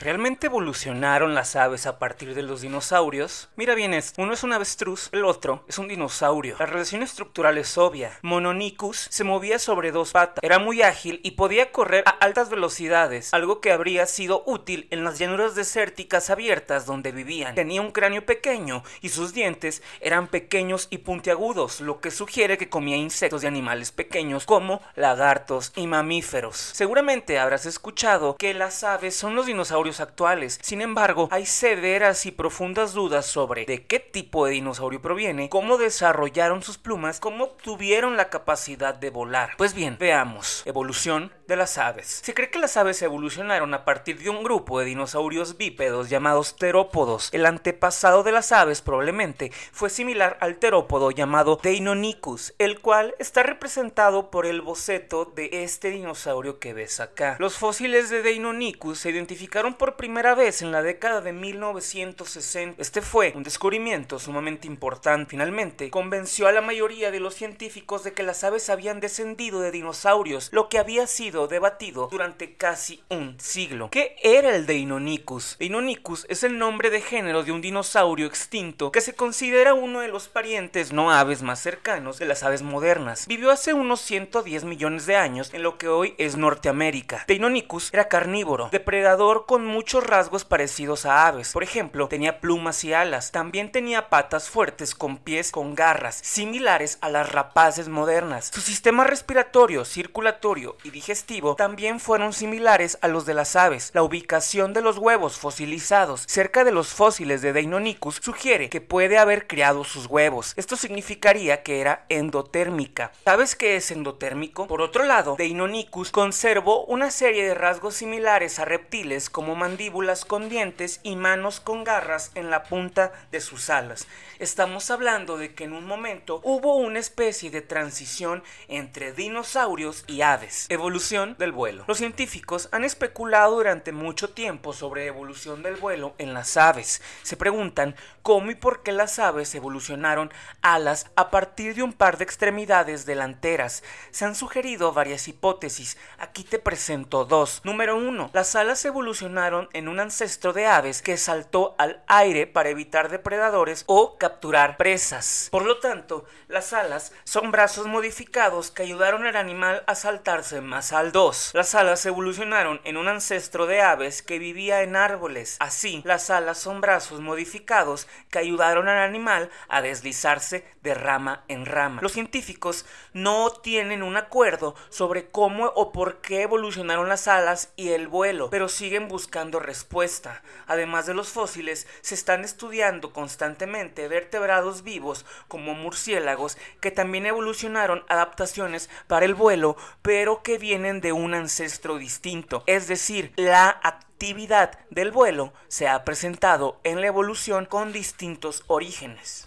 ¿Realmente evolucionaron las aves a partir de los dinosaurios? Mira bien esto, uno es un avestruz, el otro es un dinosaurio. La relación estructural es obvia. Mononicus se movía sobre dos patas, era muy ágil y podía correr a altas velocidades, algo que habría sido útil en las llanuras desérticas abiertas donde vivían. Tenía un cráneo pequeño y sus dientes eran pequeños y puntiagudos, lo que sugiere que comía insectos y animales pequeños como lagartos y mamíferos. Seguramente habrás escuchado que las aves son los dinosaurios actuales. Sin embargo, hay severas y profundas dudas sobre de qué tipo de dinosaurio proviene, cómo desarrollaron sus plumas, cómo obtuvieron la capacidad de volar. Pues bien, veamos. Evolución, de las aves. Se cree que las aves evolucionaron a partir de un grupo de dinosaurios bípedos llamados terópodos. El antepasado de las aves probablemente fue similar al terópodo llamado Deinonychus, el cual está representado por el boceto de este dinosaurio que ves acá. Los fósiles de Deinonychus se identificaron por primera vez en la década de 1960. Este fue un descubrimiento sumamente importante. Finalmente, convenció a la mayoría de los científicos de que las aves habían descendido de dinosaurios, lo que había sido debatido durante casi un siglo. ¿Qué era el Deinonychus? Deinonychus es el nombre de género de un dinosaurio extinto que se considera uno de los parientes no aves más cercanos de las aves modernas. Vivió hace unos 110 millones de años en lo que hoy es Norteamérica. Deinonychus era carnívoro, depredador con muchos rasgos parecidos a aves. Por ejemplo, tenía plumas y alas. También tenía patas fuertes con pies con garras, similares a las rapaces modernas. Su sistema respiratorio, circulatorio y digestivo también fueron similares a los de las aves. La ubicación de los huevos fosilizados cerca de los fósiles de Deinonychus sugiere que puede haber criado sus huevos. Esto significaría que era endotérmica. ¿Sabes qué es endotérmico? Por otro lado, Deinonychus conservó una serie de rasgos similares a reptiles como mandíbulas con dientes y manos con garras en la punta de sus alas. Estamos hablando de que en un momento hubo una especie de transición entre dinosaurios y aves. Evolución del vuelo. Los científicos han especulado durante mucho tiempo sobre evolución del vuelo en las aves. Se preguntan cómo y por qué las aves evolucionaron alas a partir de un par de extremidades delanteras. Se han sugerido varias hipótesis. Aquí te presento dos. Número 1. Las alas evolucionaron en un ancestro de aves que saltó al aire para evitar depredadores o capturar presas. Por lo tanto, las alas son brazos modificados que ayudaron al animal a saltarse más al 2. Las alas evolucionaron en un ancestro de aves que vivía en árboles. Así, las alas son brazos modificados que ayudaron al animal a deslizarse de rama en rama. Los científicos no tienen un acuerdo sobre cómo o por qué evolucionaron las alas y el vuelo, pero siguen buscando respuesta. Además de los fósiles, se están estudiando constantemente vertebrados vivos como murciélagos que también evolucionaron adaptaciones para el vuelo, pero que vienen de un ancestro distinto, es decir, la actividad del vuelo se ha presentado en la evolución con distintos orígenes.